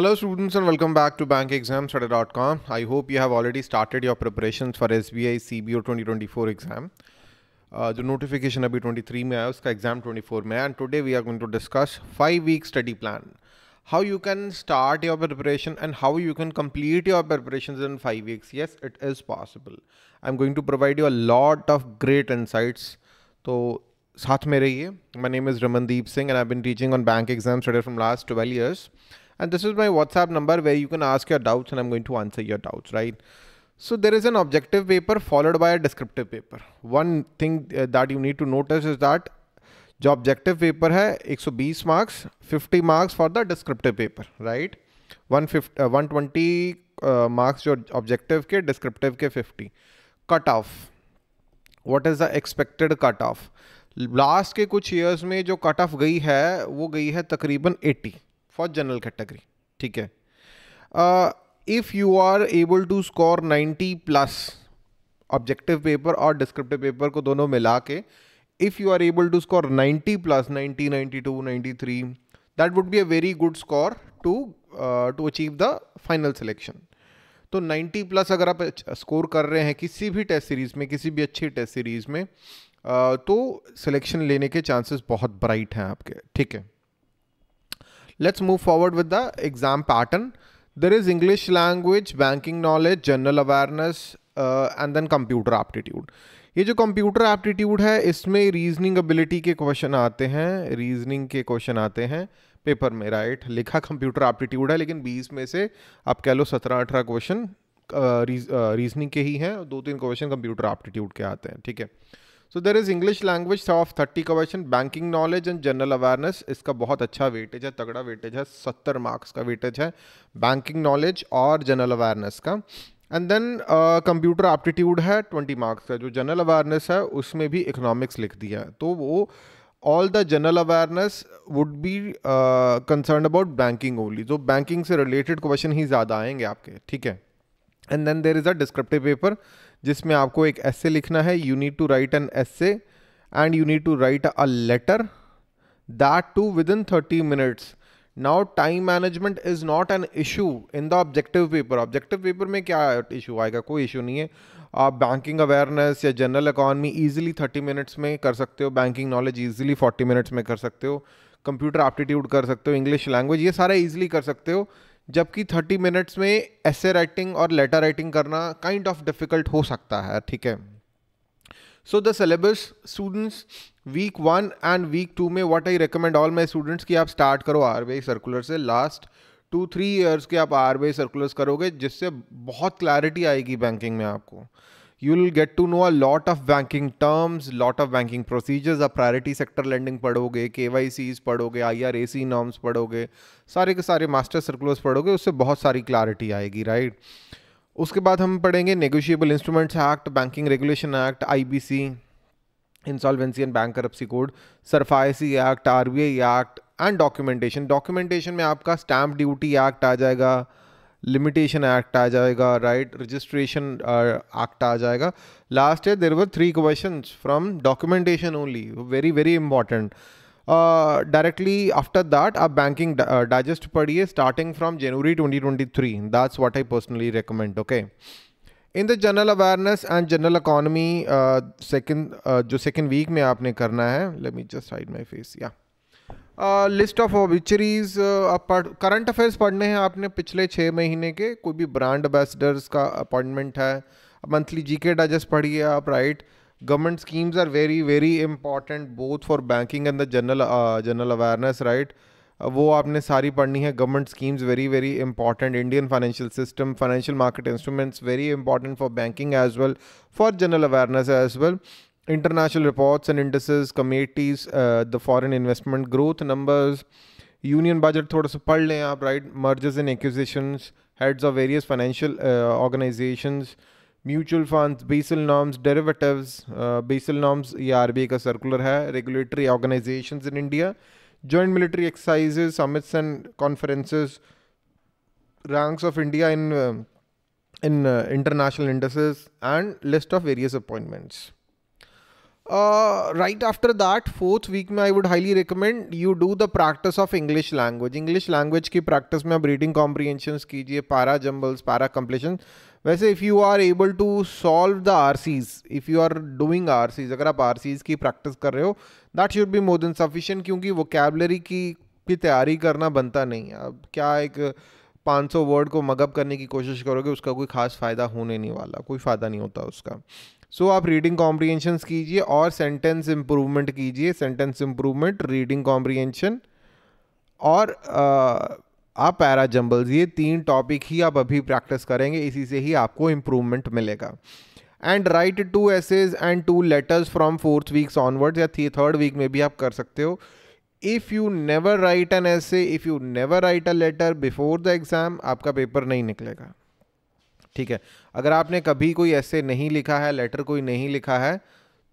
Hello students and welcome back to bankexamstudy.com. I hope you have already started your preparations for SBI CBO 2024 exam. Uh, the notification abhi 23 mein hai, uska exam 24 mein and today we are going to discuss 5 week study plan. How you can start your preparation and how you can complete your preparations in 5 weeks. Yes, it is possible. I'm going to provide you a lot of great insights. So, साथ में My name is Ramandeep Singh and I've been teaching on bank exam study from last 12 years. and this is my whatsapp number where you can ask your doubts and i'm going to answer your doubts right so there is an objective paper followed by a descriptive paper one thing uh, that you need to notice is that jo objective paper hai 120 marks 50 marks for the descriptive paper right 150 uh, 120 uh, marks jo objective ke descriptive ke 50 cut off what is the expected cut off last के कुछ years में जो cut off गई है वो गई है तकरीबन फॉर जनरल कैटेगरी ठीक है if you are able to score 90 plus objective paper और डिस्क्रिप्टिव पेपर को दोनों मिला के if you are able to score 90 plus 90, 92, 93, three that would be very very good score to to achieve the final selection तो 90 plus अगर आप score कर रहे हैं किसी भी टेस्ट सीरीज़ में किसी भी अच्छी टेस्ट सीरीज़ में uh, तो सिलेक्शन लेने के चांसेस बहुत ब्राइट हैं आपके ठीक है Let's move forward with the exam pattern. There is English language, banking knowledge, general awareness uh, and then computer aptitude. ये जो कंप्यूटर एप्टीट्यूड है इसमें रीजनिंग एबिलिटी के क्वेश्चन आते हैं रीजनिंग के क्वेश्चन आते हैं पेपर में राइट लिखा कंप्यूटर एप्टीट्यूड है लेकिन 20 में से आप कह लो सत्रह अठारह क्वेश्चन रीजनिंग uh, uh, के ही हैं दो तीन क्वेश्चन कंप्यूटर एप्टीट्यूड के आते हैं ठीक है so there is English language of thirty का question banking knowledge and general awareness इसका बहुत अच्छा वेटेज है तगड़ा वेटेज है सत्तर मार्क्स का वेटेज है बैंकिंग नॉलेज और जनरल अवेयरनेस का एंड देन कंप्यूटर एप्टीट्यूड है ट्वेंटी मार्क्स का जो जनरल अवेयरनेस है उसमें भी इकोनॉमिक्स लिख दिया है तो वो all the general awareness would be concern about banking only जो बैंकिंग से रिलेटेड क्वेश्चन ही ज़्यादा आएंगे आपके ठीक है and then there is a descriptive paper जिसमें आपको एक एस लिखना है you need to write an essay and you need to write a letter that too within thirty minutes now time management is not an issue in the objective paper objective paper में क्या issue आएगा कोई issue नहीं है आप banking awareness या general economy easily thirty minutes में कर सकते हो banking knowledge easily forty minutes में कर सकते हो कंप्यूटर एप्टीट्यूड कर सकते हो इंग्लिश लैंग्वेज ये सारा ईजिली कर सकते हो जबकि थर्टी मिनट्स में ऐसे राइटिंग और लेटर राइटिंग करना काइंड ऑफ डिफ़िकल्ट हो सकता है ठीक है so the syllabus students week one and week two में what I recommend all my students कि आप स्टार्ट करो आर सर्कुलर से लास्ट टू थ्री ईयर्स के आप आर सर्कुलर्स करोगे जिससे बहुत क्लैरिटी आएगी बैंकिंग में आपको you'll get to know a lot of banking terms lot of banking procedures आप प्रायरिटी सेक्टर लैंडिंग पढ़ोगे सीज पढ़ोगे I R A C norms पढ़ोगे सारे के सारे मास्टर सर्कुलर्स पढ़ोगे उससे बहुत सारी क्लैरिटी आएगी राइट उसके बाद हम पढ़ेंगे negotiable instruments act banking regulation act I B C insolvency and bankruptcy code SARFAESI act R B I act and documentation documentation में आपका स्टैम्प ड्यूटी एक्ट आ जाएगा लिमिटेशन एक्ट आ जाएगा राइट रजिस्ट्रेशन एक्ट आ जाएगा last है there were three question from documentation only very very important directly after that आप banking digest uh, पढ़िए starting from January 2023 twenty three that's what I personally recommend okay in the general awareness and general economy second जो second week में आपने करना है let me just hide my face या list of obituaries current affairs पढ़ने हैं आपने पिछले छः महीने के कोई भी ब्रांड एम्बेसडर्स का अपॉइंटमेंट है मंथली जी के डाइजेस्ट पढ़िए आप right government schemes are very very important both for banking and the general general awareness right वो आपने सारी पढ़नी है government schemes very very important Indian financial system financial market instruments very important for banking as well for general awareness as well international reports and indices, committees, uh, the foreign investment growth numbers, union budget, thoda sa aap, right? mergers and acquisitions, heads of various financial uh, organizations, mutual funds, Basel norms, derivatives, uh, Basel norms, ERBA ka circular regulatory organizations in India, joint military exercises, summits and conferences, ranks of India in, in international indices and list of various appointments. Right after that fourth week में I would highly recommend you do the practice of English language English language की practice में आप reading comprehension कीजिए पारा jumbles para completion वैसे if you are able to solve the R Cs if you are doing R Cs अगर आप R Cs की practice कर रहे हो that should be more than sufficient क्योंकि वोकेबलरी की की तैयारी करना बनता नहीं है अब क्या एक 500 वर्ड को मगअप करने की कोशिश करोगे उसका कोई ख़ास फ़ायदा होने नहीं वाला कोई फ़ायदा नहीं होता उसका सो so, आप रीडिंग कॉम्प्रीहेंशन कीजिए और सेंटेंस इम्प्रूवमेंट कीजिए सेंटेंस इम्प्रूवमेंट रीडिंग कॉम्प्रीहेंशन और आ, आप पैरा जम्बल्स ये तीन टॉपिक ही आप अभी प्रैक्टिस करेंगे इसी से ही आपको इम्प्रूवमेंट मिलेगा and write two essays and two letters from fourth weeks onwards या थर्ड वीक में भी आप कर सकते हो if you never write an essay if you never write a letter before the exam आपका पेपर नहीं निकलेगा ठीक है अगर आपने कभी कोई ऐसे नहीं लिखा है लेटर कोई नहीं लिखा है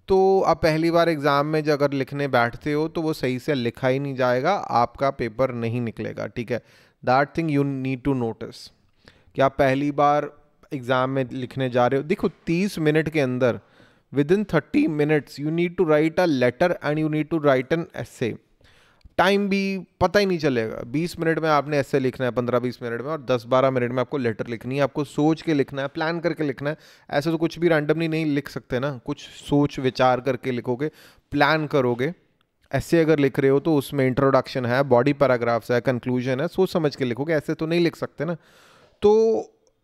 तो आप पहली बार एग्ज़ाम में जब अगर लिखने बैठते हो तो वो सही से लिखा ही नहीं जाएगा आपका पेपर नहीं निकलेगा ठीक है that thing you need to notice कि आप पहली बार एग्ज़ाम में लिखने जा रहे हो देखो तीस मिनट के अंदर within thirty minutes you need to write a letter and you need to write an essay time भी पता ही नहीं चलेगा 20 मिनट में आपने ऐसे लिखना है 15-20 मिनट में और 10-12 मिनट में आपको लेटर लिखनी है आपको सोच के लिखना है प्लान करके लिखना है ऐसे तो कुछ भी रैंडमली नहीं लिख सकते ना कुछ सोच विचार करके लिखोगे प्लान करोगे ऐसे अगर लिख रहे हो तो उसमें इंट्रोडक्शन है बॉडी पैराग्राफ्स है कंक्लूजन है सोच समझ के लिखोगे ऐसे तो नहीं लिख सकते ना तो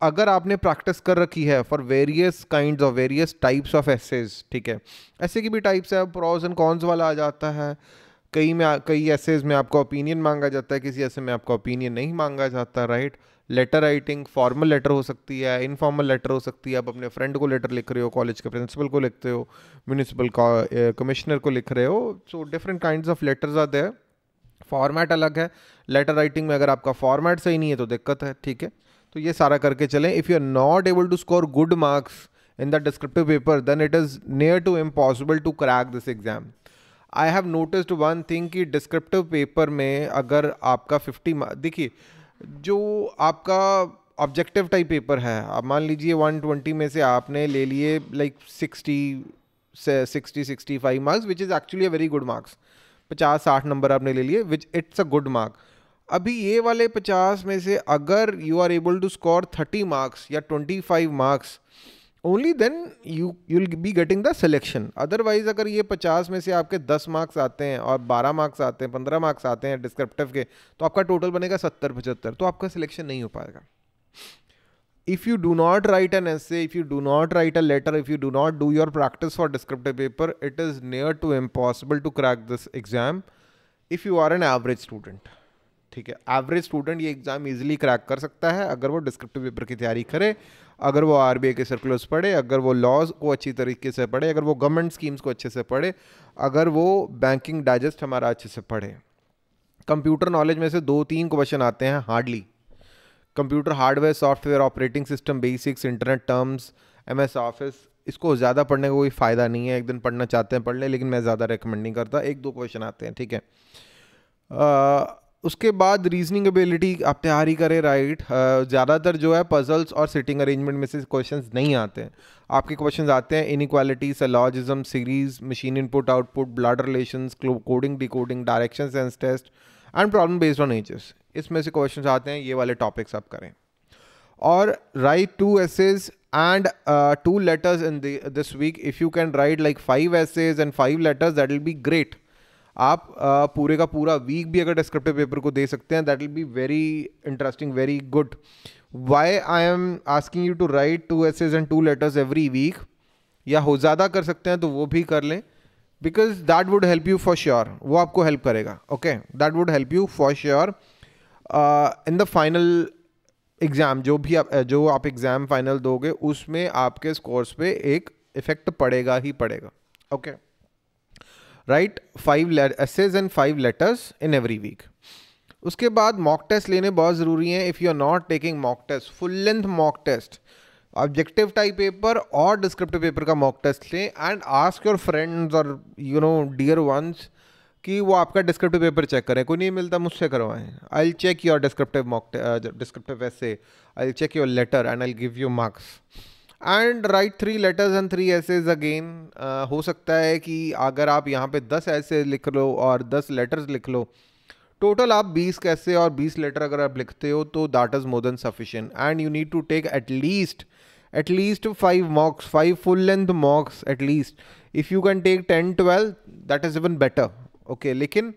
अगर आपने प्रैक्टिस कर रखी है for various kind of various types of essays ठीक है ऐसे की भी टाइप्स है प्रॉज एंड कॉन्स वाला आ जाता है कई में कई ऐसेज में आपका ओपिनियन मांगा जाता है किसी ऐसे में आपका ओपिनियन नहीं मांगा जाता right letter writing formal letter हो सकती है इनफॉर्मल लेटर हो सकती है आप अपने फ्रेंड को लेटर लिख रहे हो कॉलेज के प्रिंसिपल को लिखते हो म्यूनिसिपल कमिश्नर को लिख रहे हो so different kind of letters आते हैं फॉर्मेट अलग है लेटर राइटिंग में अगर आपका फॉर्मेट सही नहीं है तो दिक्कत है ठीक है तो ये सारा करके चलें if you are not able to score good marks in the descriptive paper then it is near to impossible to crack this exam I have noticed one thing कि डिस्क्रिप्टिव पेपर में अगर आपका फिफ्टी देखिए जो आपका objective type paper है आप मान लीजिए वन ट्वेंटी में से आपने ले लिए like sixty sixty sixty five marks which is actually a very good marks पचास साठ नंबर आपने ले लिए which it's a good mark अभी ये वाले पचास में से अगर you are able to score thirty marks या twenty five marks only then you you'll be getting the selection otherwise अगर ये पचास में से आपके दस मार्क्स आते हैं और बारह मार्क्स आते हैं पंद्रह मार्क्स आते हैं डिस्क्रिप्टिव के तो आपका टोटल बनेगा सत्तर पचहत्तर तो आपका सिलेक्शन नहीं हो पाएगा if you do not write an essay if you do not write a letter if you do not do your practice for descriptive paper it is near to impossible to crack this exam if you are an average student ठीक है average student ये exam easily crack कर सकता है अगर वो descriptive paper की तैयारी करे अगर वो आर के सर्कुलर्स पढ़े अगर वो लॉज को अच्छी तरीके से पढ़े अगर वो गवर्नमेंट स्कीम्स को अच्छे से पढ़े अगर वो बैंकिंग डाइजेस्ट हमारा अच्छे से पढ़े कंप्यूटर नॉलेज में से दो तीन क्वेश्चन आते हैं hardly computer hardware software operating system basics internet terms M S office इसको ज़्यादा पढ़ने का कोई फ़ायदा नहीं है एक दिन पढ़ना चाहते हैं पढ़ लें लेकिन मैं ज़्यादा रिकमेंड नहीं करता एक दो क्वेश्चन आते हैं ठीक है उसके बाद रीजनिंग एबिलिटी आप तैयारी करें राइट ज़्यादातर जो है पजल्स और सिटिंग अरेंजमेंट में से क्वेश्चन नहीं आते हैं आपके क्वेश्चन आते हैं inequality syllogism series machine input output blood relation coding decoding direction sense test and problem based on ages इसमें से क्वेश्चन आते हैं ये वाले टॉपिक्स आप करें और write two essays and two letters in this week if you can write like five essays and five letters that will be great आप पूरे का पूरा वीक भी अगर डिस्क्रिप्टिव पेपर को दे सकते हैं that will be very interesting very good why I am asking you to write two essays and two letters every week या हो ज़्यादा कर सकते हैं तो वो भी कर लें because that would help you for sure वो आपको हेल्प करेगा okay that would help you for sure in the final exam जो भी आप जो आप एग्ज़ाम फाइनल दोगे उसमें आपके स्कोर्स पे एक इफ़ेक्ट पड़ेगा ही पड़ेगा okay okay. Write five essays and five letters in every week उसके बाद मॉक टेस्ट लेने बहुत ज़रूरी हैं if you are not taking mock test full length mock test objective type paper और डिस्क्रिप्टिव पेपर का मॉक टेस्ट लें and ask your friends और यू नो डियर वंस कि वो आपका डिस्क्रिप्टिव पेपर चेक करें कोई नहीं मिलता मुझसे करवाएं I check your descriptive mock descriptive वैसे I check your letter and I give you marks and write three letters and three essays again हो सकता है कि अगर आप यहाँ पे दस ऐसे लिख लो और दस लेटर्स लिख लो टोटल आप बीस कैसे और बीस लेटर अगर आप लिखते हो तो that is more than sufficient and you need to take at least at least five mocks five full length mocks at least if you can take ten twelve that is even better okay लेकिन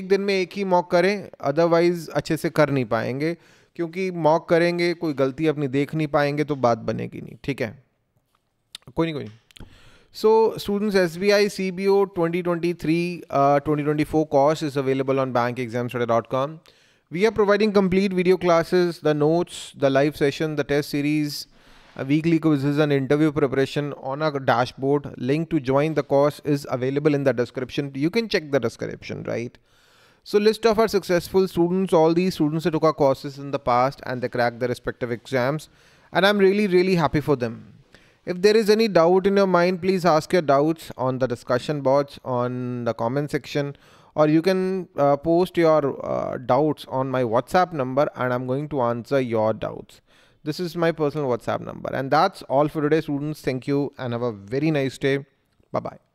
एक दिन में एक ही मॉक करें otherwise अच्छे से कर नहीं पाएंगे क्योंकि मॉक करेंगे कोई गलती अपनी देख नहीं पाएंगे तो बात बनेगी नहीं ठीक है कोई नहीं कोई नहीं so students S B I C B O twenty twenty three twenty twenty four course is available on bank exam dot com we are providing complete video classes the notes the live session the test series weekly quizzes and interview preparation on a dashboard link to join the course is available in the description you can check the description right So list of our successful students, all these students that took our courses in the past and they cracked their respective exams and I'm really really happy for them. If there is any doubt in your mind, please ask your doubts on the discussion boards, on the comment section or you can uh, post your uh, doubts on my WhatsApp number and I'm going to answer your doubts. This is my personal WhatsApp number and that's all for today students. Thank you and have a very nice day. Bye bye.